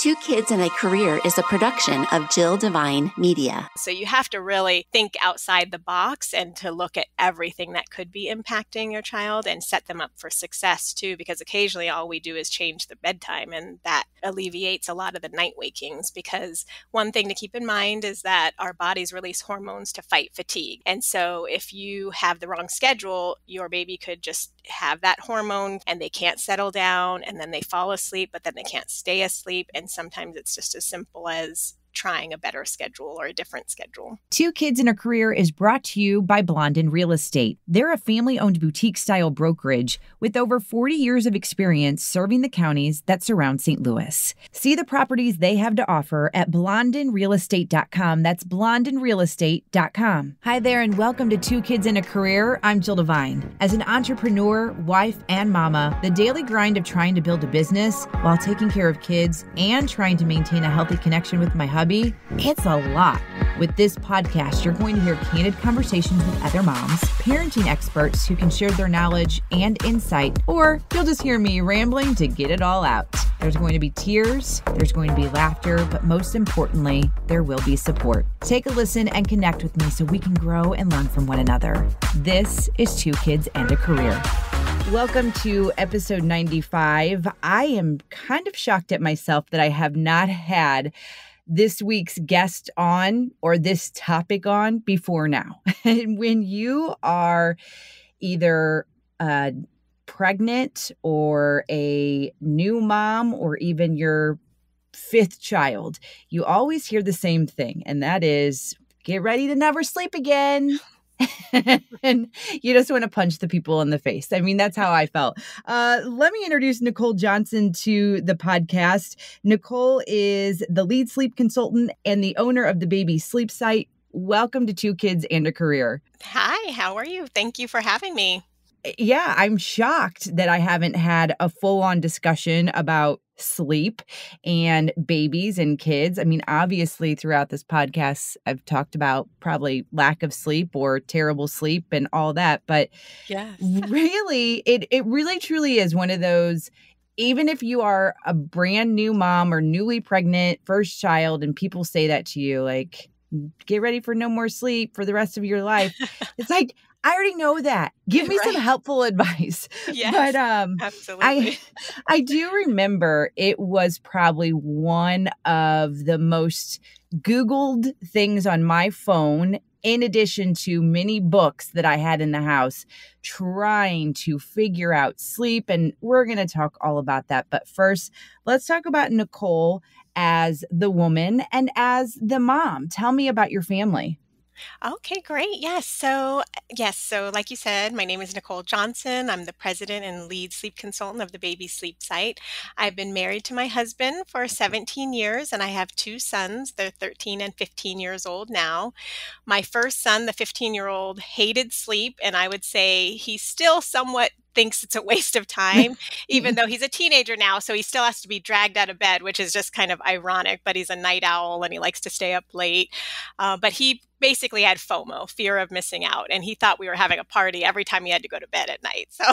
Two Kids and a Career is a production of Jill Divine Media. So you have to really think outside the box and to look at everything that could be impacting your child and set them up for success too, because occasionally all we do is change the bedtime and that alleviates a lot of the night wakings. Because one thing to keep in mind is that our bodies release hormones to fight fatigue. And so if you have the wrong schedule, your baby could just have that hormone and they can't settle down and then they fall asleep, but then they can't stay asleep. And sometimes it's just as simple as trying a better schedule or a different schedule. Two Kids in a Career is brought to you by Blondin Real Estate. They're a family owned boutique style brokerage with over 40 years of experience serving the counties that surround St. Louis. See the properties they have to offer at blondinrealestate.com. That's blondinrealestate.com. Hi there, and welcome to Two Kids in a Career. I'm Jill Devine. As an entrepreneur, wife, and mama, the daily grind of trying to build a business while taking care of kids and trying to maintain a healthy connection with my husband hubby, it's a lot. With this podcast, you're going to hear candid conversations with other moms, parenting experts who can share their knowledge and insight, or you'll just hear me rambling to get it all out. There's going to be tears, there's going to be laughter, but most importantly, there will be support. Take a listen and connect with me so we can grow and learn from one another. This is Two Kids and a Career. Welcome to episode 95. I am kind of shocked at myself that I have not had this week's guest on or this topic on before now. and when you are either uh, pregnant or a new mom or even your fifth child, you always hear the same thing, and that is get ready to never sleep again. and you just want to punch the people in the face. I mean, that's how I felt. Uh, let me introduce Nicole Johnson to the podcast. Nicole is the lead sleep consultant and the owner of the Baby Sleep Site. Welcome to Two Kids and a Career. Hi, how are you? Thank you for having me eh, yeah, I'm shocked that I haven't had a full on discussion about sleep and babies and kids. I mean, obviously, throughout this podcast, I've talked about probably lack of sleep or terrible sleep and all that. But yeah, really, it, it really truly is one of those. Even if you are a brand new mom or newly pregnant, first child, and people say that to you, like, get ready for no more sleep for the rest of your life. it's like, I already know that. Give me right. some helpful advice. Yes, but um absolutely. I I do remember it was probably one of the most googled things on my phone in addition to many books that I had in the house trying to figure out sleep and we're going to talk all about that. But first, let's talk about Nicole as the woman and as the mom. Tell me about your family. Okay, great. Yes. So, yes. So, like you said, my name is Nicole Johnson. I'm the president and lead sleep consultant of the Baby Sleep Site. I've been married to my husband for 17 years and I have two sons. They're 13 and 15 years old now. My first son, the 15 year old, hated sleep, and I would say he still somewhat thinks it's a waste of time, even though he's a teenager now. So he still has to be dragged out of bed, which is just kind of ironic. But he's a night owl and he likes to stay up late. Uh, but he basically had FOMO, fear of missing out, and he thought we were having a party every time he had to go to bed at night. So,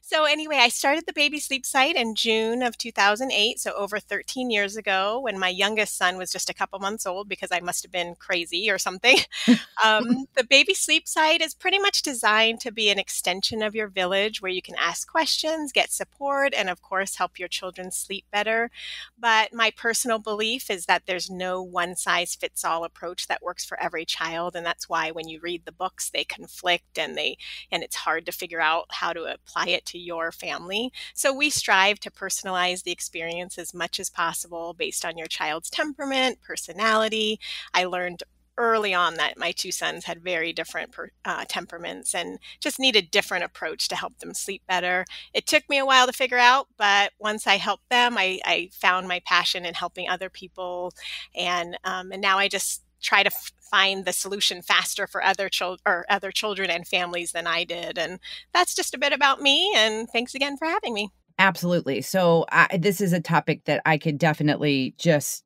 so anyway, I started the baby sleep site in June of 2008, so over 13 years ago, when my youngest son was just a couple months old, because I must have been crazy or something. Um, the baby sleep site is pretty much designed to be an extension of your village where you can ask questions, get support, and of course, help your children sleep better. But my personal belief is that there's no one size fits all approach that works for every child. And that's why when you read the books, they conflict and they, and it's hard to figure out how to apply it to your family. So we strive to personalize the experience as much as possible based on your child's temperament, personality. I learned early on that my two sons had very different per, uh, temperaments and just needed different approach to help them sleep better it took me a while to figure out but once i helped them i, I found my passion in helping other people and um, and now i just try to f- find the solution faster for other children or other children and families than i did and that's just a bit about me and thanks again for having me absolutely so this is a topic that i could definitely just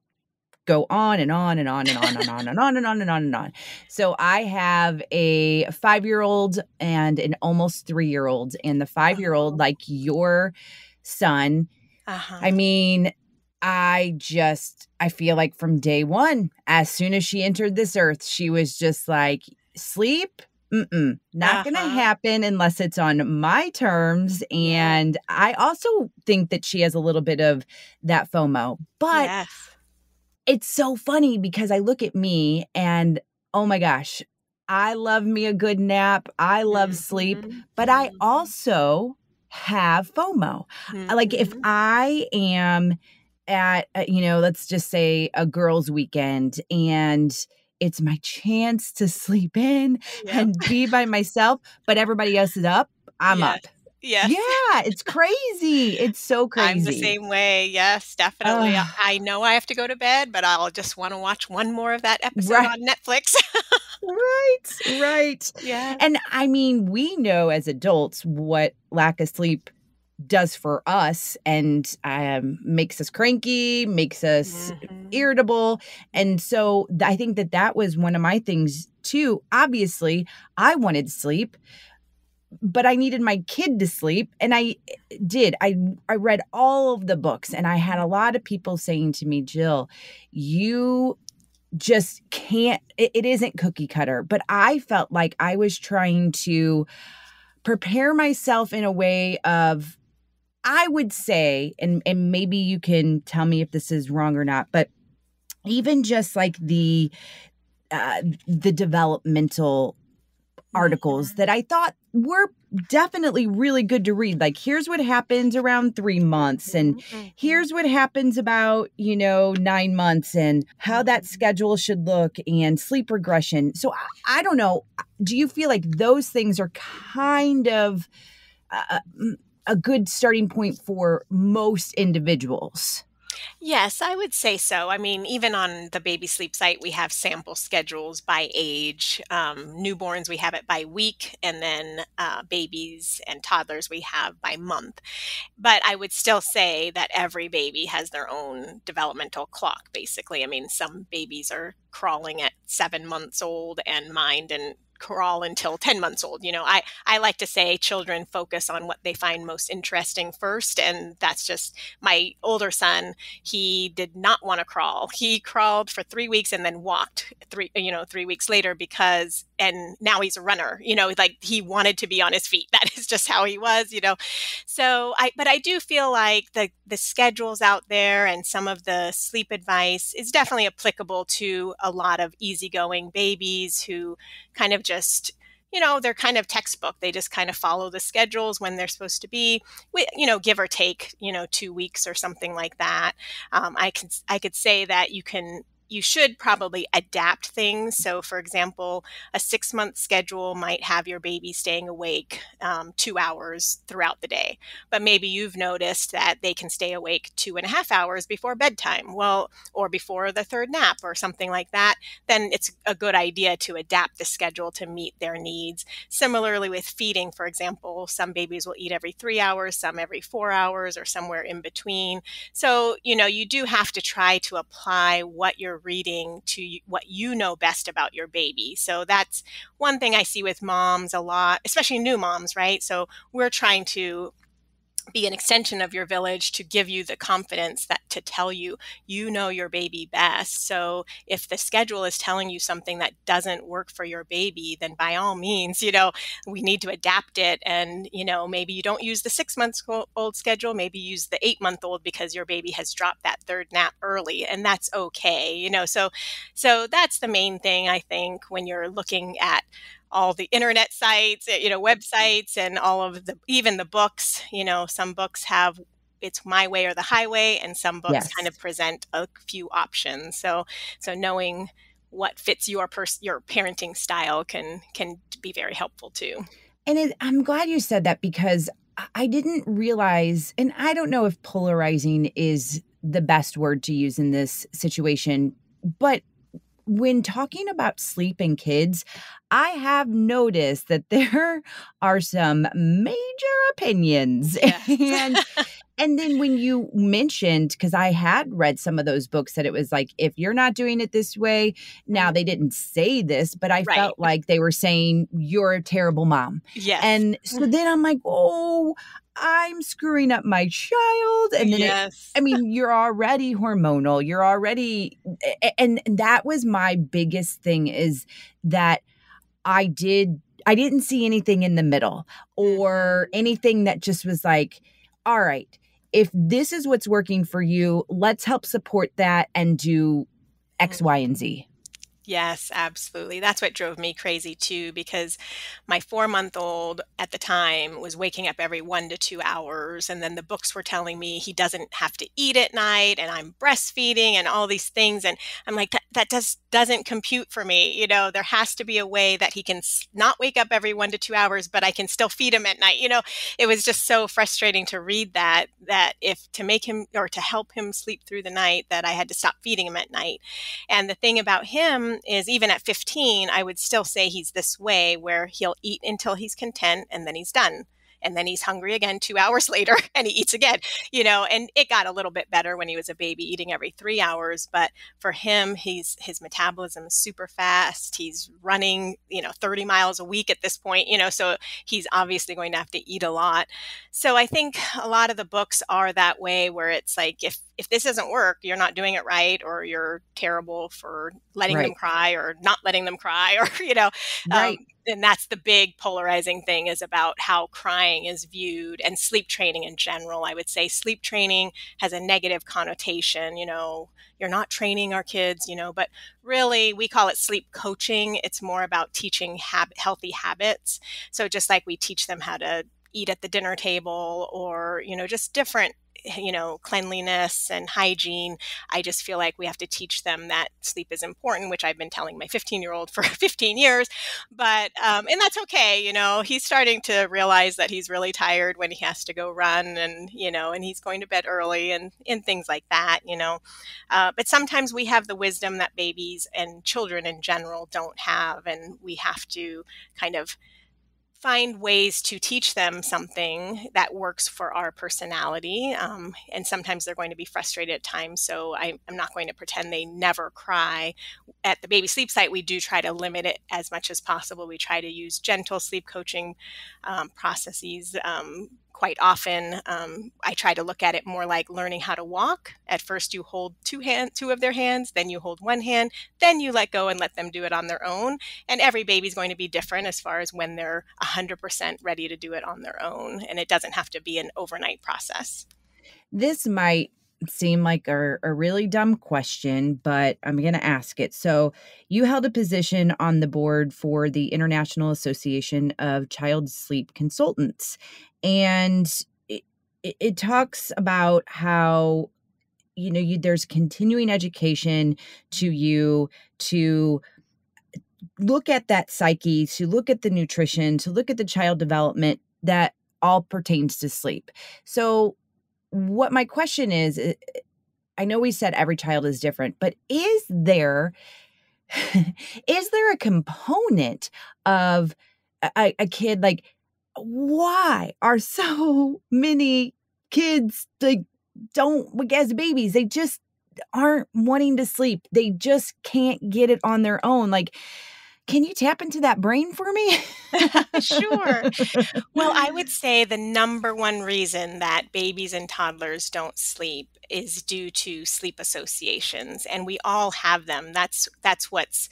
go on and on and on and on and on and on and on and on and on. So I have a five year old and an almost three year old. And the five year old, oh. like your son, uh-huh. I mean, I just, I feel like from day one, as soon as she entered this earth, she was just like, sleep, Mm-mm, not uh-huh. going to happen unless it's on my terms. And I also think that she has a little bit of that FOMO. But yes it's so funny because I look at me and oh my gosh, I love me a good nap. I love mm-hmm. sleep, but I mm-hmm. also have FOMO. Mm-hmm. Like if mm-hmm. I am at, a, uh, you know, let's just say a girls' weekend and it's my chance to sleep in yep. and be by myself, but everybody else is up, I'm up. Yes. Yeah, it's crazy. It's so crazy. I'm the same way. Yes, definitely. Uh, I know I have to go to bed, but I'll just want to watch one more of that episode right. on Netflix. right, right. Yeah. And I mean, we know as adults what lack of sleep does for us and um, makes us cranky, makes us mm-hmm. irritable. And so I think that that was one of my things too. Obviously, I wanted sleep, but I needed my kid to sleep and I eh, did. I I read all of the books and I had a lot of people saying to me, "Jill, you just can't it, it isn't cookie cutter." But I felt like I was trying to prepare myself in a way of I would say and and maybe you can tell me if this is wrong or not, but even just like the uh, the developmental mm-hmm. articles that I thought were definitely really good to read. Like, here's what happens around three months, and mm-hmm. here's what happens about, you know, nine months, and how that mm-hmm. schedule should look, and sleep regression. So, I, I don't know. Do you feel like those things are kind of uh, uh, mm, a good starting point for most individuals? Yes, I would say so. I mean, even on the baby sleep site, we have sample schedules by age. Um, newborns, we have it by week, and then uh, babies and toddlers, we have by month. But I would still say that every baby has their own developmental clock, basically. I mean, some babies are crawling at seven months old, and mind and crawl until 10 months old you know i i like to say children focus on what they find most interesting first and that's just my older son he did not want to crawl he crawled for 3 weeks and then walked 3 you know 3 weeks later because and now he's a runner you know like he wanted to be on his feet that is just how he was you know so i but i do feel like the the schedules out there and some of the sleep advice is definitely applicable to a lot of easygoing babies who kind of just you know they're kind of textbook they just kind of follow the schedules when they're supposed to be you know give or take you know two weeks or something like that um, i can i could say that you can you should probably adapt things. So, for example, a six month schedule might have your baby staying awake um, two hours throughout the day, but maybe you've noticed that they can stay awake two and a half hours before bedtime, well, or before the third nap or something like that. Then it's a good idea to adapt the schedule to meet their needs. Similarly, with feeding, for example, some babies will eat every three hours, some every four hours, or somewhere in between. So, you know, you do have to try to apply what you're reading to what you know best about your baby. So that's one thing I see with moms a lot, especially new moms, right? So we're trying to be an extension of your village to give you the confidence that to tell you you know your baby best so if the schedule is telling you something that doesn't work for your baby then by all means you know we need to adapt it and you know maybe you don't use the six months old schedule maybe use the eight month old because your baby has dropped that third nap early and that's okay you know so so that's the main thing i think when you're looking at all the internet sites, eh, you know, mm. websites and all of the even the books, you know, some books have it's my way or the highway and some books yes. kind of present a few options. So so knowing what fits your pers- your parenting style can can be very helpful too. And it, I'm glad you said that because I didn't realize and I don't know if polarizing is the best word to use in this situation, but when talking about sleep and kids, I have noticed that there are some major opinions. Yes. and and then when you mentioned because I had read some of those books that it was like if you're not doing it this way, now mm-hmm. they didn't say this, but I right. felt like they were saying you're a terrible mom. Yes. And so mm-hmm. then I'm like, "Oh, I'm screwing up my child. And then, yes. it, I mean, you're already hormonal. You're already, and that was my biggest thing is that I did, I didn't see anything in the middle or mm-hmm. anything that just was like, all right, if this is what's working for you, let's help support that and do X, Y, and mm-hmm. Z. Yes, absolutely. That's what drove me crazy too, because my four month old at the time was waking up every one to two hours. And then the books were telling me he doesn't have to eat at night and I'm breastfeeding and all these things. And I'm like, that, just doesn't compute for me. You know, there has to be a way that he can not wake up every one to two hours, but I can still feed him at night. You know, it was just so frustrating to read that, that if to make him or to help him sleep through the night, that I had to stop feeding him at night. And the thing about him, is even at 15, I would still say he's this way where he'll eat until he's content and then he's done and then he's hungry again two hours later and he eats again you know and it got a little bit better when he was a baby eating every three hours but for him he's his metabolism is super fast he's running you know 30 miles a week at this point you know so he's obviously going to have to eat a lot so i think a lot of the books are that way where it's like if if this doesn't work you're not doing it right or you're terrible for letting right. them cry or not letting them cry or you know um, right. um, and that's the big polarizing thing is about how crying is viewed and sleep training in general i would say sleep training has a negative connotation you know you're not training our kids you know but really we call it sleep coaching it's more about teaching hab- healthy habits so just like we teach them how to eat at the dinner table or you know just different you know cleanliness and hygiene i just feel like we have to teach them that sleep is important which i've been telling my 15 year old for 15 years but um, and that's okay you know he's starting to realize that he's really tired when he has to go run and you know and he's going to bed early and and things like that you know uh, but sometimes we have the wisdom that babies and children in general don't have and we have to kind of find ways to teach them something that works for our personality. Um, and sometimes they're going to be frustrated at times. So I, am not going to pretend they never cry. At the baby sleep site, we do try to limit it as much as possible. We try to use gentle sleep coaching um, processes. Um, quite often. Um, I try to look at it more like learning how to walk. At first, you hold two hand, two of their hands, then you hold one hand, then you let go and let them do it on their own. And every baby's going to be different as far as when they're 100% ready to do it on their own. And it doesn't have to be an overnight process. This might seem like a, a, really dumb question, but I'm going to ask it. So, you held a position on the board for the International Association of Child Sleep Consultants, and it, it talks about how you know you there's continuing education to you to look at that psyche to look at the nutrition to look at the child development that all pertains to sleep so what my question is i know we said every child is different but is there is there a component of a, a kid like why are so many kids like don't as babies they just aren't wanting to sleep they just can't get it on their own like can you tap into that brain for me? sure. Well, I would say the number one reason that babies and toddlers don't sleep is due to sleep associations and we all have them. That's that's what's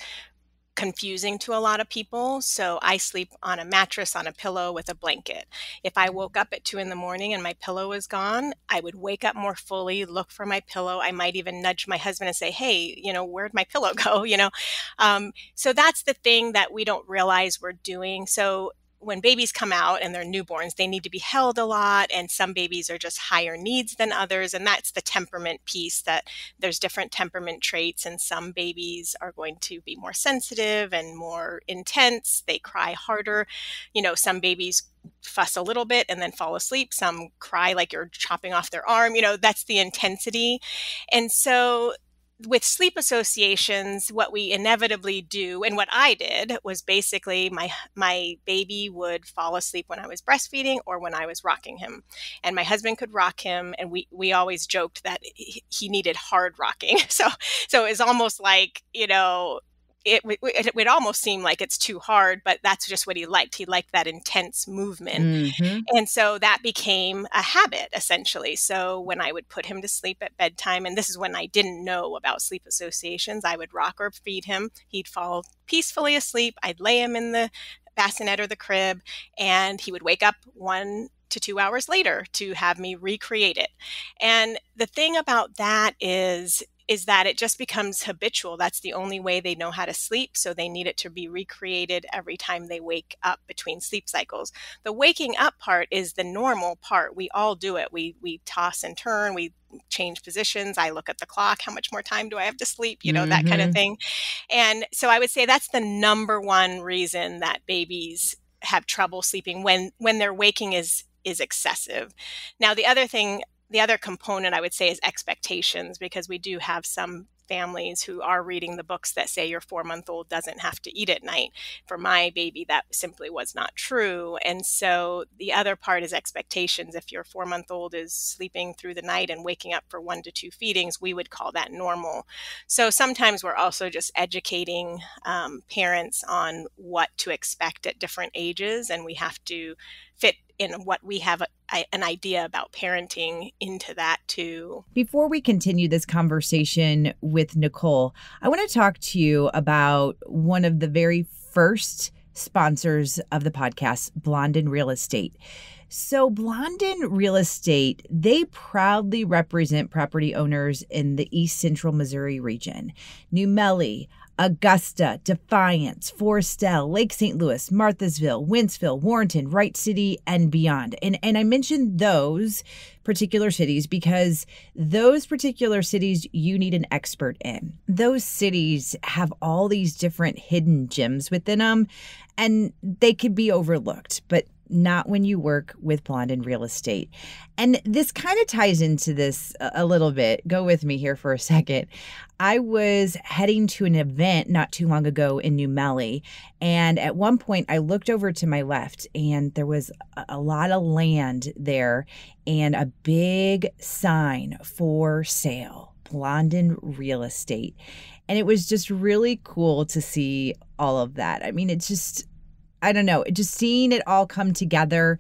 confusing to a lot of people. So I sleep on a mattress, on a pillow with a blanket. If I mm-hmm. woke up at two in the morning and my pillow was gone, I would wake up more fully, look for my pillow. I might even nudge my husband and say, Hey, you know, where'd my pillow go? You know, um, so that's the thing that we don't realize we're doing. So when babies come out and they're newborns, they need to be held a lot, and some babies are just higher needs than others. And that's the temperament piece that there's different temperament traits, and some babies are going to be more sensitive and more intense. They cry harder. You know, some babies fuss a little bit and then fall asleep. Some cry like you're chopping off their arm. You know, that's the intensity. And so with sleep associations, what we inevitably do, and what I did was basically my my baby would fall asleep when I was breastfeeding or when I was rocking him, and my husband could rock him, and we we always joked that he needed hard rocking. So so it's almost like you know it, it would almost seem like it's too hard, but that's just what he liked. He liked that intense movement. Mm-hmm. And so that became a habit essentially. So when I would put him to sleep at bedtime, and this is when I didn't know about sleep associations, I would rock or feed him. He'd fall peacefully asleep. I'd lay him in the bassinet or the crib, and he would wake up one to two hours later to have me recreate it. And the thing about that is, is that it just becomes habitual. That's the only way they know how to sleep. So they need it to be recreated every time they wake up between sleep cycles. The waking up part is the normal part. We all do it. We, we toss and turn. We change positions. I look at the clock. How much more time do I have to sleep? You know, mm -hmm. that kind of mm-hmm. thing. And so I would say that's the number one reason that babies have trouble sleeping when, when their waking is, is excessive. Now, the other thing the other component I would say is expectations, because we do have some families who are reading the books that say your four month old doesn't have to eat at night. For my baby, that simply was not true. And so the other part is expectations. If your four month old is sleeping through the night and waking up for one to two feedings, we would call that normal. So sometimes we're also just educating um, parents on what to expect at different ages, and we have to fit in what we have a, a, an idea about parenting into that too. Before we continue this conversation with Nicole, I want to talk to you about one of the very first sponsors of the podcast, in Real Estate. So, Blondin Real Estate, they proudly represent property owners in the East Central Missouri region. New Melly, Augusta, Defiance, Forestell, Lake St. Louis, Marthasville, Wentzville, Warrenton, Wright City, and beyond. And and I mentioned those particular cities because those particular cities you need an expert in. Those cities have all these different hidden gems within them and they could be overlooked, but not when you work with Blondin real estate. And this kind of ties into this a little bit. Go with me here for a second. I was heading to an event not too long ago in New Melli. And at one point, I looked over to my left and there was a lot of land there and a big sign for sale. Blondin Real Estate. And it was just really cool to see all of that. I mean, it's just I don't know, just seeing it all come together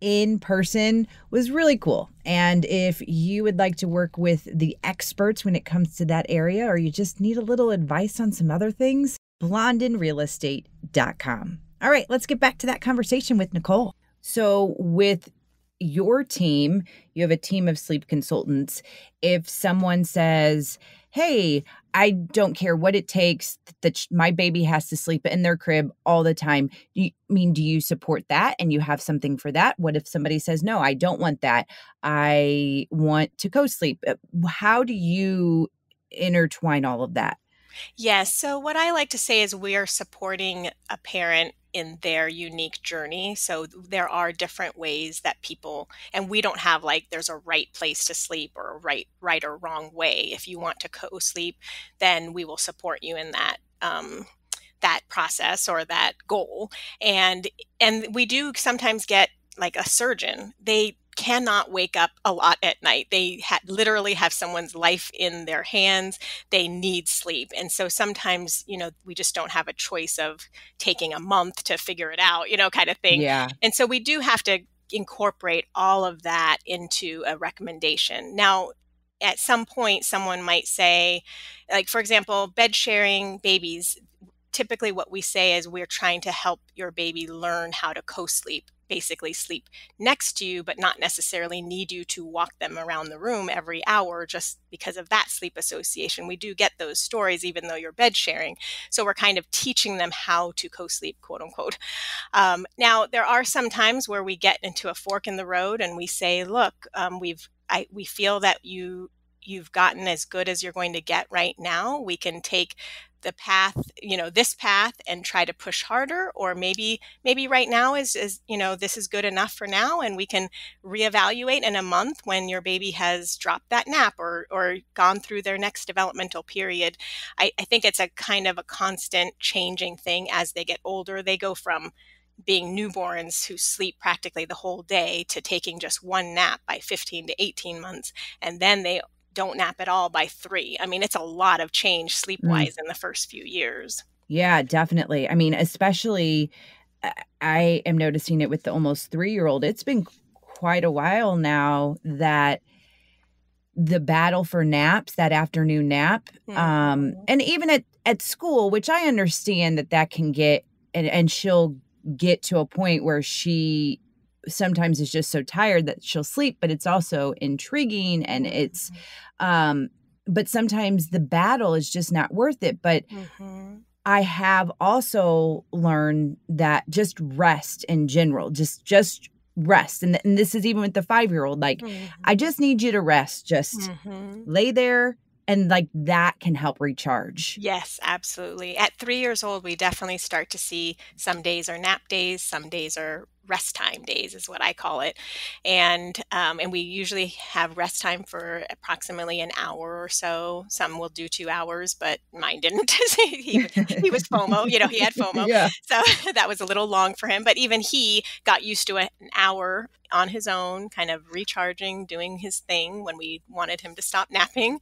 in person was really cool. And if you would like to work with the experts when it comes to that area, or you just need a little advice on some other things, blondinrealestate.com. All right, let's get back to that conversation with Nicole. So, with your team, you have a team of sleep consultants. If someone says, hey, I don't care what it takes that my baby has to sleep in their crib all the time. Do you I mean do you support that and you have something for that? What if somebody says, "No, I don't want that. I want to co-sleep." Uh, how do you intertwine all of that? Yes. Yeah, so what I like to say is we are supporting a parent in their unique journey. So there are different ways that people and we don't have like there's a right place to sleep or a right right or wrong way. If you want to co-sleep, then we will support you in that um, that process or that goal. And and we do sometimes get like a surgeon. They cannot wake up a lot at night. They ha- literally have someone's life in their hands. They need sleep. And so sometimes, you know, we just don't have a choice of taking a month to figure it out, you know, kind of thing. Yeah. And so we do have to incorporate all of that into a recommendation. Now, at some point, someone might say, like, for example, bed sharing babies, typically what we say is we're trying to help your baby learn how to co-sleep basically sleep next to you, but not necessarily need you to walk them around the room every hour just because of that sleep association. We do get those stories, even though you're bed sharing. So we're kind of teaching them how to co sleep, quote unquote. Um, now, there are some times where we get into a fork in the road and we say, look, um, we've I, we feel that you you've gotten as good as you're going to get right now. We can take the path you know this path and try to push harder or maybe maybe right now is is you know this is good enough for now and we can reevaluate in a month when your baby has dropped that nap or or gone through their next developmental period i, I think it's a kind of a constant changing thing as they get older they go from being newborns who sleep practically the whole day to taking just one nap by 15 to 18 months and then they don't nap at all by three. I mean, it's a lot of change sleep wise mm. in the first few years. Yeah, definitely. I mean, especially I am noticing it with the almost three year old. It's been quite a while now that the battle for naps, that afternoon nap, mm um, mm-hmm. and even at, at school, which I understand that that can get, and, and she'll get to a point where she sometimes is just so tired that she'll sleep, but it's also intriguing and it's mm-hmm. um but sometimes the battle is just not worth it. But mm-hmm. I have also learned that just rest in general, just just rest and, th- and this is even with the 5-year-old like mm-hmm. I just need you to rest, just mm-hmm. lay there and like that can help recharge. Yes, absolutely. At 3 years old we definitely start to see some days are nap days, some days are rest time days is what I call it, and um, and we usually have rest time for approximately an hour or so. Some will do two hours, but mine didn't. he, he was FOMO, you know, he had FOMO, yeah. so that was a little long for him. But even he got used to an hour on his own, kind of recharging, doing his thing when we wanted him to stop napping,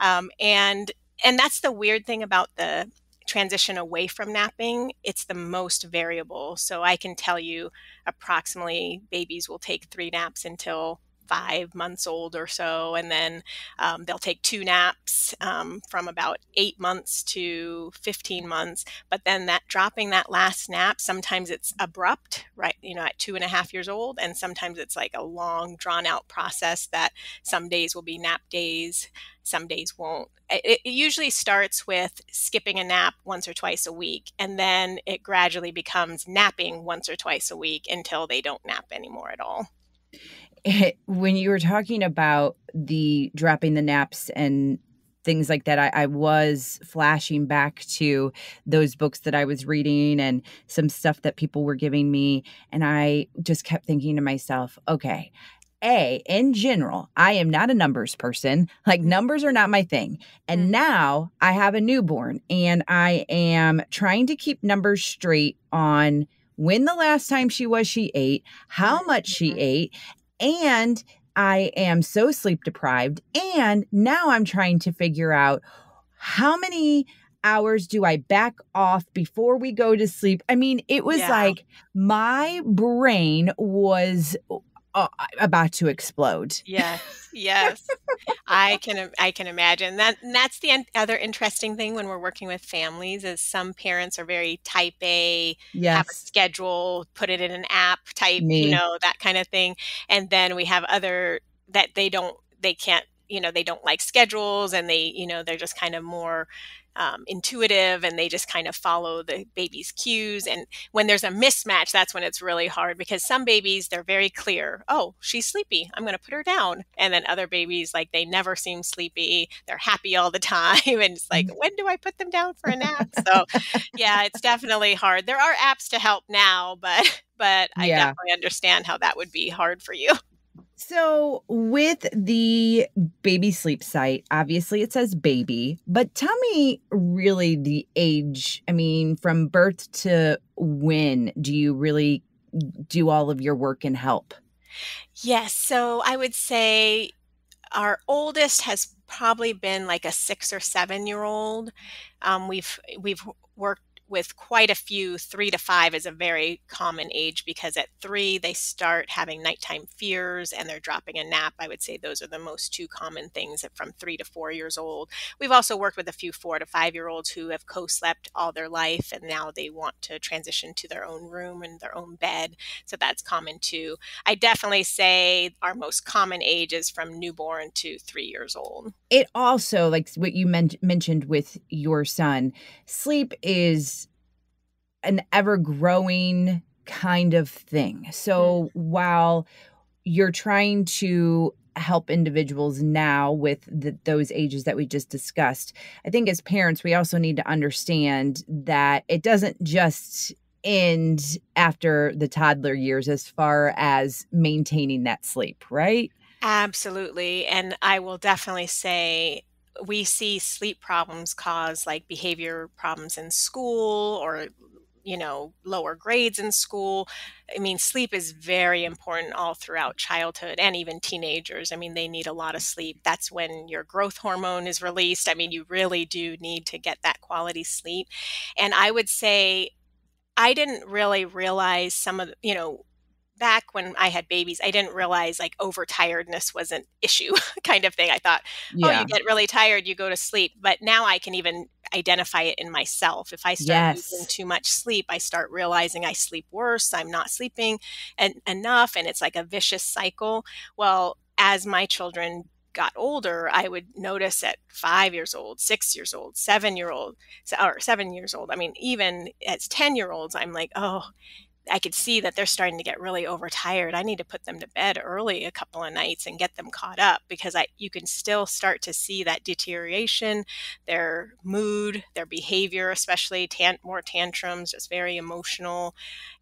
um, and and that's the weird thing about the transition away from napping, it's the most variable. So I can tell you approximately babies will take three naps until five months old or so, and then um, they'll take two naps um, from about eight months to 15 months. But then that dropping that last nap, sometimes it's abrupt, right? You know, at two and a half years old, and sometimes it's like a long, drawn out process that some days will be nap days, some days won't. It, it usually starts with skipping a nap once or twice a week, and then it gradually becomes napping once or twice a week until they don't nap anymore at all it, when you were talking about the dropping the naps and things like that, I, I, was flashing back to those books that I was reading and some stuff that people were giving me. And I just kept thinking to myself, okay, A, in general, I am not a numbers person. Like mm-hmm. numbers are not my thing. And mm. now I have a newborn and I am trying to keep numbers straight on when the last time she was she ate, how mm-hmm. much she mm-hmm. ate, and I am so sleep deprived. And now I'm trying to figure out how many hours do I back off before we go to sleep? I mean, it was yeah. like my brain was about to explode. Yes, yes, I can. I can imagine that. And that's the other interesting thing when we're working with families is some parents are very type A, yes. have a schedule, put it in an app type, Me. you know, that kind of thing. And then we have other that they don't, they can't you know they don't like schedules and they you know they're just kind of more um, intuitive and they just kind of follow the baby's cues. And when there's a mismatch, that's when it's really hard because some babies, they're very clear. Oh, she's sleepy. I'm going to put her down. And then other babies, like they never seem sleepy. They're happy all the time. And it's like, mm. when do I put them down for a nap? So, yeah, it's definitely hard. There are apps to help now, but. But I yeah. definitely understand how that would be hard for you. So, with the baby sleep site, obviously it says baby, but tell me really the age. I mean, from birth to when do you really do all of your work and help? Yes. So, I would say our oldest has probably been like a six or seven year old. Um, we've we've worked with quite a few, three to five is a very common age because at three they start having nighttime fears and they're dropping a nap. I would say those are the most two common things from three to four years old. We've also worked with a few four to five year olds who have co slept all their life and now they want to transition to their own room and their own bed. So that's common too. I definitely say our most common age is from newborn to three years old. It also, like what you men- mentioned with your son, sleep is an ever growing kind of thing. So hmm. while you're trying to help individuals now with the, those ages that we just discussed, I think as parents, we also need to understand that it doesn't just end after the toddler years as far as maintaining that sleep, right? Absolutely. And I will definitely say we see sleep problems cause like behavior problems in school or you know, lower grades in school. I mean, sleep is very important all throughout childhood and even teenagers. I mean, they need a lot of sleep. That's when your growth hormone is released. I mean, you really do need to get that quality sleep. And I would say I didn't really realize some of, you know, back when I had babies, I didn't realize like overtiredness was an issue kind of thing. I thought, yeah. oh, you get really tired, you go to sleep. But now I can even identify it in myself. If I start yes. losing too much sleep, I start realizing I sleep worse, I'm not sleeping enough, and it's like a vicious cycle. Well, as my children got older, I would notice at five years old, six years old, seven year old, or seven years old. I mean, even as 10 year olds, I'm like, oh, I could see that they're starting to get really overtired. I need to put them to bed early a couple of nights and get them caught up because I you can still start to see that deterioration, their mood, their behavior, especially more tantrums, just very emotional.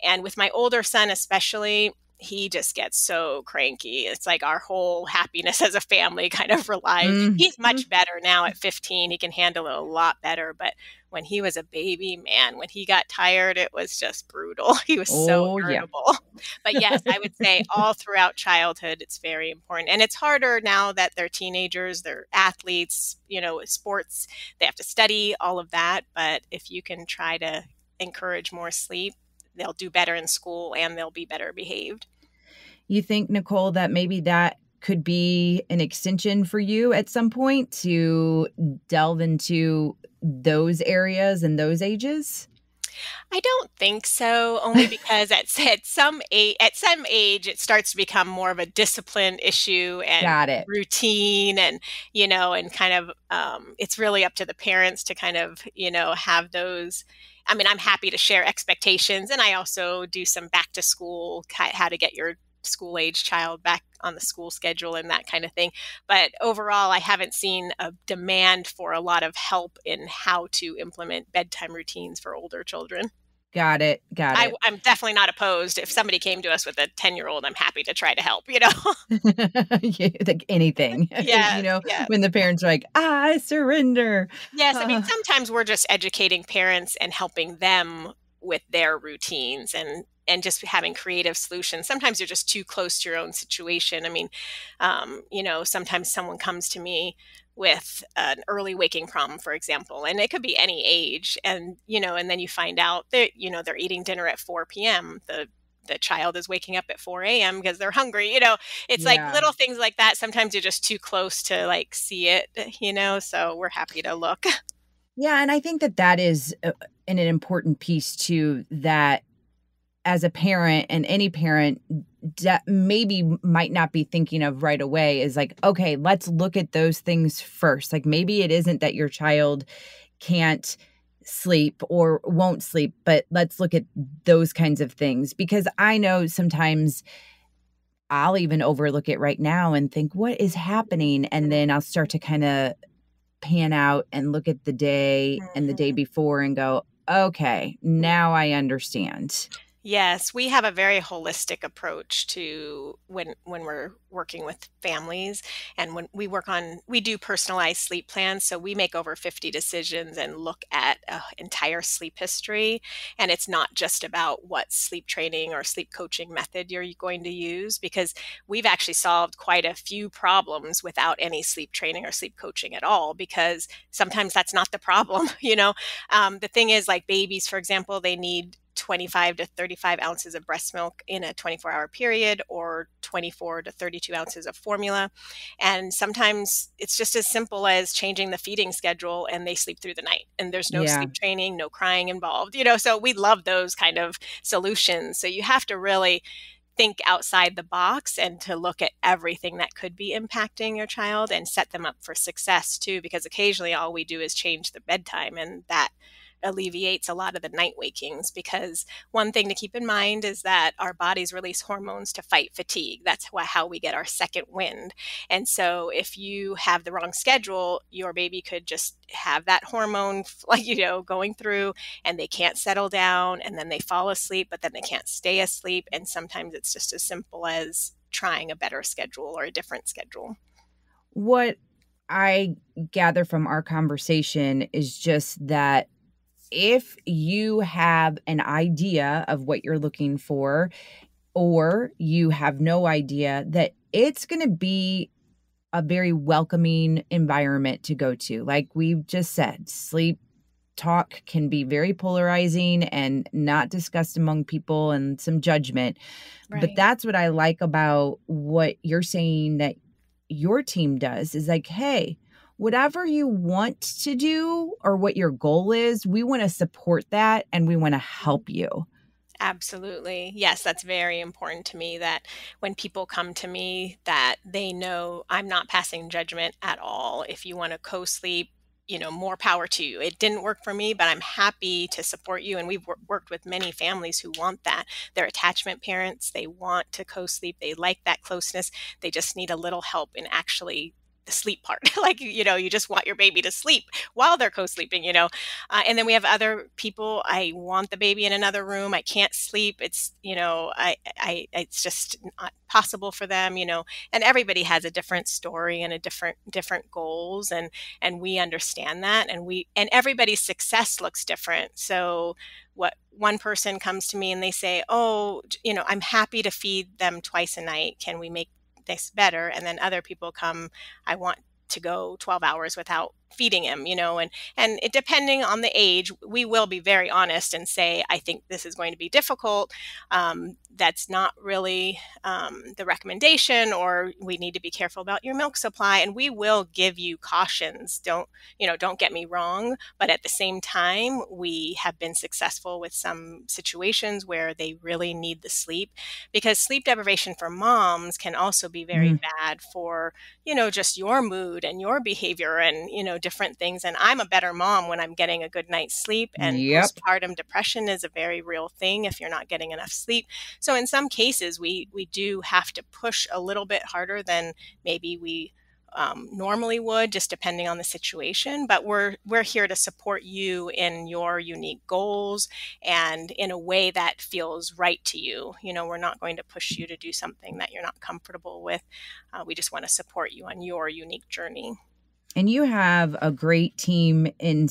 And with my older son especially, he just gets so cranky. It's like our whole happiness as a family kind of relies. Mm-hmm. He's mm-hmm. much better now at 15. He can handle it a lot better. But when he was a baby, man, when he got tired, it was just brutal. He was oh, so irritable. Yeah. But yes, I would say all throughout childhood, it's very important. And it's harder now that they're teenagers, they're athletes, you know, sports, they have to study, all of that. But if you can try to encourage more sleep, they'll do better in school and they'll be better behaved you think, Nicole, that maybe that could be an extension for you at some point to delve into those areas and those ages? I don't think so, only because at, at some age, at some age, it starts to become more of a discipline issue and routine, and you know, and kind of um, it's really up to the parents to kind of you know have those. I mean, I'm happy to share expectations, and I also do some back to school, how to get your school age child back on the school schedule and that kind of thing. But overall, I haven't seen a demand for a lot of help in how to implement bedtime routines for older children. Got it. Got it. I, am definitely not opposed. If somebody came to us with a 10 year old, I'm happy to try to help, you know? like anything. Yeah. you know, yeah. when the parents are like, I surrender. Yes. I mean, sometimes we're just educating parents and helping them with their routines and and just having creative solutions. Sometimes you're just too close to your own situation. I mean, um, you know, sometimes someone comes to me with an early waking problem, for example, and it could be any age, and you know, and then you find out that you know they're eating dinner at 4 p.m. The the child is waking up at 4 a.m. because they're hungry. You know, it's yeah. like little things like that. Sometimes you're just too close to like see it. You know, so we're happy to look. Yeah, and I think that that is uh, an important piece to that as a parent and any parent de- maybe might not be thinking of right away is like okay let's look at those things first like maybe it isn't that your child can't sleep or won't sleep but let's look at those kinds of things because i know sometimes i'll even overlook it right now and think what is happening and then i'll start to kind of pan out and look at the day and the day mm-hmm. before and go okay now i understand Yes, we have a very holistic approach to when when we're working with families and when we work on we do personalized sleep plans so we make over 50 decisions and look at uh, entire sleep history and it's not just about what sleep training or sleep coaching method you're going to use because we've actually solved quite a few problems without any sleep training or sleep coaching at all because sometimes that's not the problem, you know. Um, the thing is like babies for example, they need 25 to 35 ounces of breast milk in a 24 hour period or 24 to 32 ounces of formula. And sometimes it's just as simple as changing the feeding schedule and they sleep through the night and there's no yeah. sleep training, no crying involved, you know. So we love those kind of solutions. So you have to really think outside the box and to look at everything that could be impacting your child and set them up for success too because occasionally all we do is change the bedtime and that alleviates a lot of the night wakings because one thing to keep in mind is that our bodies release hormones to fight fatigue. That's how we get our second wind. And so if you have the wrong schedule, your baby could just have that hormone like you know going through and they can't settle down and then they fall asleep but then they can't stay asleep and sometimes it's just as simple as trying a better schedule or a different schedule. What I gather from our conversation is just that if you have an idea of what you're looking for, or you have no idea, that it's going to be a very welcoming environment to go to. Like we've just said, sleep talk can be very polarizing and not discussed among people and some judgment. Right. But that's what I like about what you're saying that your team does is like, hey, whatever you want to do or what your goal is, we want to support that and we want to help you. Absolutely. Yes, that's very important to me that when people come to me that they know I'm not passing judgment at all. If you want to co-sleep, you know, more power to you. It didn't work for me, but I'm happy to support you and we've wor worked with many families who want that. They're attachment parents, they want to co-sleep, they like that closeness. They just need a little help in actually the sleep part. like, you know, you just want your baby to sleep while they're co sleeping, you know. Uh, and then we have other people, I want the baby in another room. I can't sleep. It's, you know, I, I, it's just not possible for them, you know. And everybody has a different story and a different, different goals. And, and we understand that. And we, and everybody's success looks different. So, what one person comes to me and they say, Oh, you know, I'm happy to feed them twice a night. Can we make this better and then other people come i want to go 12 hours without feeding him you know and and it, depending on the age we will be very honest and say i think this is going to be difficult um, that's not really um, the recommendation or we need to be careful about your milk supply and we will give you cautions don't you know don't get me wrong but at the same time we have been successful with some situations where they really need the sleep because sleep deprivation for moms can also be very mm. bad for you know just your mood and your behavior and you know different things. And I'm a better mom when I'm getting a good night's sleep. And yep. postpartum depression is a very real thing if you're not getting enough sleep. So in some cases, we we do have to push a little bit harder than maybe we um, normally would, just depending on the situation. But we're we're here to support you in your unique goals and in a way that feels right to you. You know, we're not going to push you to do something that you're not comfortable with. Uh, we just want to support you on your unique journey and you have a great team in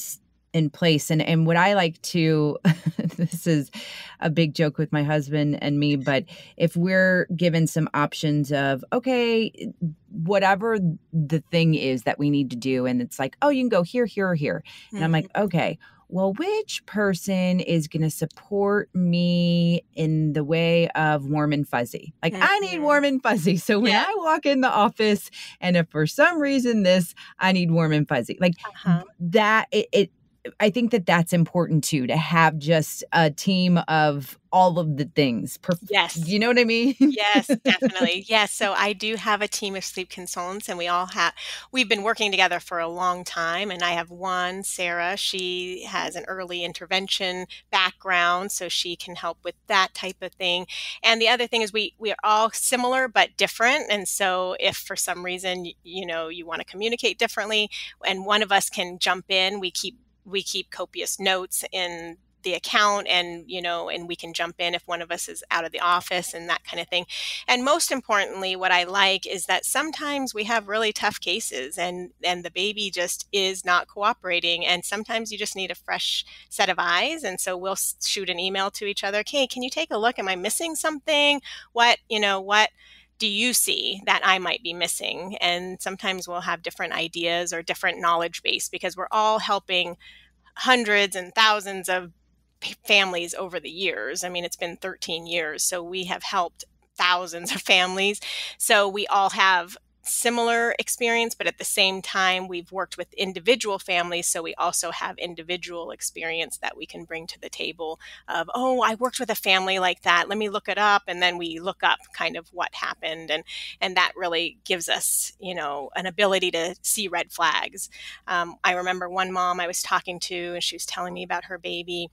in place and and what i like to this is a big joke with my husband and me but if we're given some options of okay whatever the thing is that we need to do and it's like oh you can go here here or here mm-hmm. and i'm like mm-hmm. okay well, which person is going to support me in the way of warm and fuzzy? Like, I need warm and fuzzy. So when I walk in the office and if for some reason this, I need warm and fuzzy, like uh-huh. that, it, it I think that that's important too to have just a team of all of the things. Perf yes. You know what I mean? yes, definitely. Yes. So I do have a team of sleep consultants and we all have, we've been working together for a long time. And I have one, Sarah, she has an early intervention background, so she can help with that type of thing. And the other thing is we, we are all similar, but different. And so if for some reason, you know, you want to communicate differently and one of us can jump in, we keep we keep copious notes in the account and you know and we can jump in if one of us is out of the office and that kind of thing and most importantly what i like is that sometimes we have really tough cases and and the baby just is not cooperating and sometimes you just need a fresh set of eyes and so we'll shoot an email to each other okay can you take a look am i missing something what you know what do you see that I might be missing? And sometimes we'll have different ideas or different knowledge base because we're all helping hundreds and thousands of families over the years. I mean, it's been 13 years, so we have helped thousands of families. So we all have similar experience, but at the same time, we've worked with individual families. So we also have individual experience that we can bring to the table of, oh, I worked with a family like that. Let me look it up. And then we look up kind of what happened. And, and that really gives us, you know, an ability to see red flags. Um, I remember one mom I was talking to, and she was telling me about her baby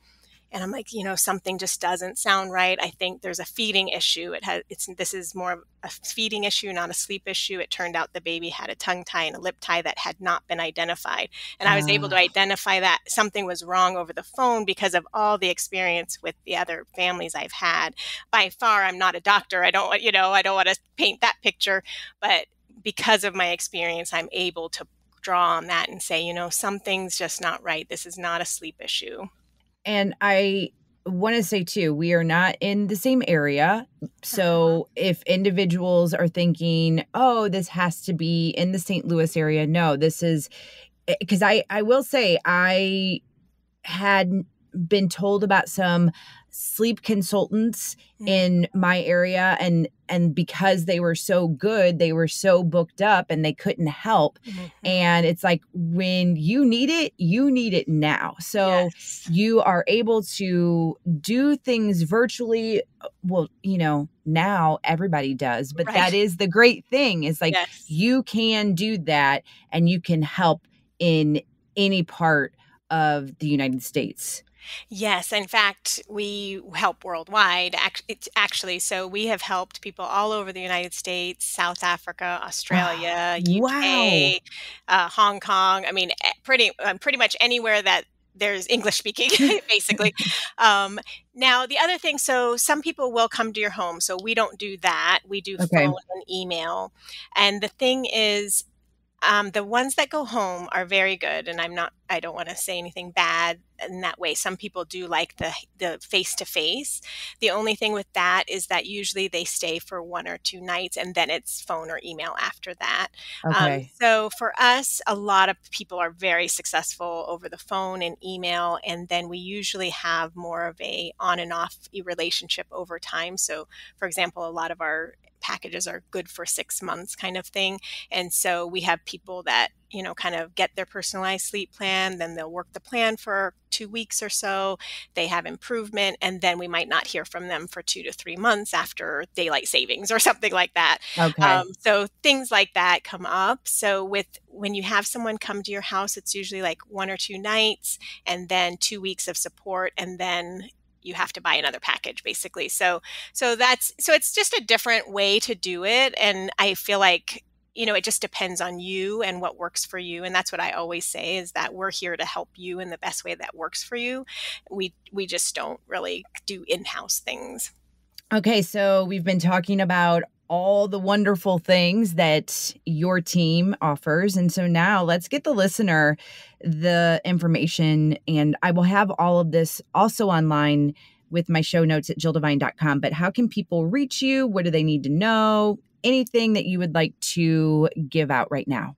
and I'm like, you know, something just doesn't sound right. I think there's a feeding issue. It has it's this is more of a feeding issue, not a sleep issue. It turned out the baby had a tongue tie and a lip tie that had not been identified. And I was able to ah. identify that something was wrong over the phone because of all the experience with the other families I've had. By far I'm not a doctor. I don't want, you know, I don't want to paint that picture, but because of my experience, I'm able to draw on that and say, you know, something's just not right. This is not a sleep issue. And I want to say too, we are not in the same area. Uh-huh. So if individuals are thinking, oh, this has to be in the St. Louis area, no, this is because eh, I, I will say I had been told about some sleep consultants mm. in my area and and because they were so good they were so booked up and they couldn't help mm-hmm. and it's like when you need it you need it now so yes. you are able to do things virtually uh, well you know now everybody does but right. that is the great thing is like yes. you can do that and you can help in any part of the United States Yes, in fact, we help worldwide. It's actually so we have helped people all over the United States, South Africa, Australia, Wow. UK, uh, Hong Kong. I mean, eh, pretty um, pretty much anywhere that there's English speaking, basically. Um, now, the other thing, so some people will come to your home, so we don't do that. We do phone and email, and the thing is. Um, the ones that go home are very good, and I'm not. I don't want to say anything bad in that way. Some people do like the the face to face. The only thing with that is that usually they stay for one or two nights, and then it's phone or email after that. Um, okay. Um, so for us, a lot of people are very successful over the phone and email, and then we usually have more of a on and off relationship over time. So, for example, a lot of our packages are good for six months kind of thing. And so we have people that, you know, kind of get their personalized sleep plan, then they'll work the plan for two weeks or so. They have improvement, and then we might not hear from them for two to three months after daylight savings or something like that. Okay. Um, so things like that come up. So with when you have someone come to your house, it's usually like one or two nights, and then two weeks of support, and then you have to buy another package basically so so that's so it's just a different way to do it and i feel like you know it just depends on you and what works for you and that's what i always say is that we're here to help you in the best way that works for you we we just don't really do in-house things Okay, so we've been talking about all the wonderful things that your team offers. And so now let's get the listener the information. And I will have all of this also online with my show notes at jilldevine.com. But how can people reach you? What do they need to know? Anything that you would like to give out right now?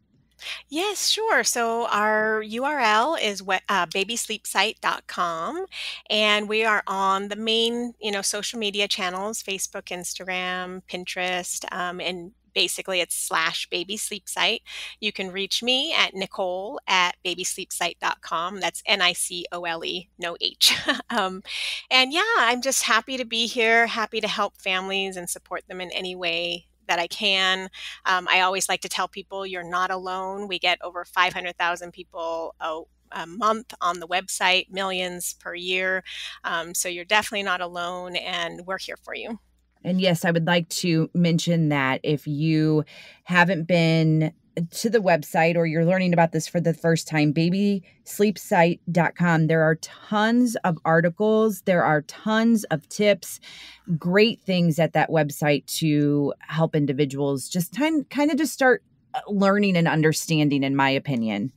Yes, sure. So our URL is what uh, babysleepsite.com, and we are on the main, you know, social media channels: Facebook, Instagram, Pinterest, um, and basically it's slash baby sleep site. You can reach me at Nicole at babysleepsite.com. That's N I C O L E, no H. um, and yeah, I'm just happy to be here, happy to help families and support them in any way that I can. Um, I always like to tell people you're not alone. We get over 500,000 people a, a, month on the website, millions per year. Um, so you're definitely not alone, and we're here for you. And yes, I would like to mention that if you haven't been to the website or you're learning about this for the first time, babysleepsite.com. There are tons of articles, there are tons of tips, great things at that website to help individuals just kind, kind of to start uh, learning and understanding, in my opinion.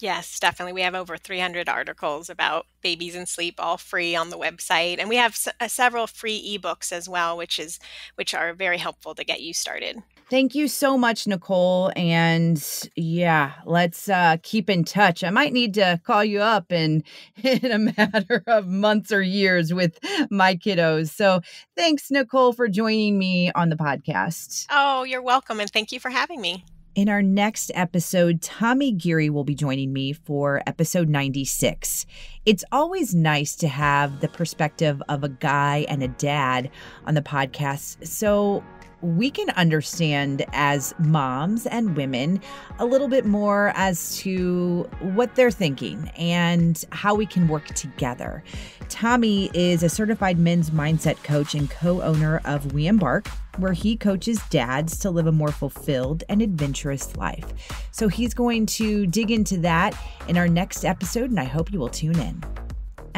Yes, definitely. We have over 300 articles about babies and sleep, all free on the website, and we have s- uh, several free ebooks as well, which is which are very helpful to get you started. Thank you so much, Nicole. And yeah, let's uh, keep in touch. I might need to call you up in, in a matter of months or years with my kiddos. So thanks, Nicole, for joining me on the podcast. Oh, you're welcome. And thank you for having me. In our next episode, Tommy Geary will be joining me for episode 96. It's always nice to have the perspective of a guy and a dad on the podcast. So we can understand as moms and women a little bit more as to what they're thinking and how we can work together. Tommy is a certified men's mindset coach and co owner of We Embark where he coaches dads to live a more fulfilled and adventurous life. So he's going to dig into that in our next episode, and I hope you will tune in.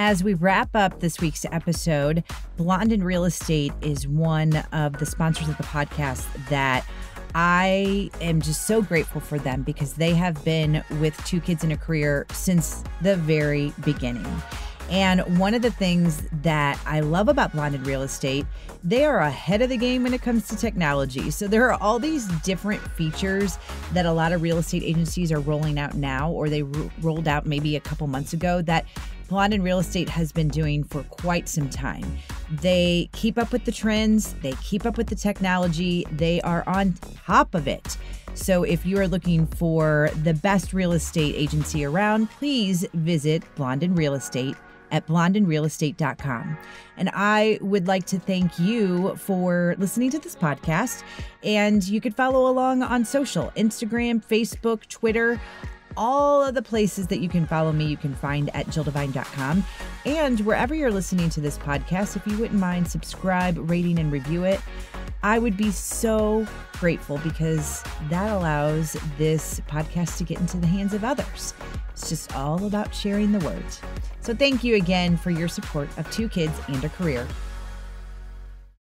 As we wrap up this week's episode, Blondin Real Estate is one of the sponsors of the podcast that I am just so grateful for them because they have been with two kids in a career since the very beginning. And one of the things that I love about Blonded Real Estate, they are ahead of the game when it comes to technology. So there are all these different features that a lot of real estate agencies are rolling out now, or they ro- rolled out maybe a couple months ago, that Blondin Real Estate has been doing for quite some time. They keep up with the trends, they keep up with the technology, they are on top of it. So if you are looking for the best real estate agency around, please visit Blondin Real Estate at blondinrealestate.com. And I would like to thank you for listening to this podcast. And you could follow along on social Instagram, Facebook, Twitter, all of the places that you can follow me, you can find at jilldevine.com. And wherever you're listening to this podcast, if you wouldn't mind, subscribe, rating, and review it. I would be so grateful because that allows this podcast to get into the hands of others. It's just all about sharing the word. So, thank you again for your support of Two Kids and a Career.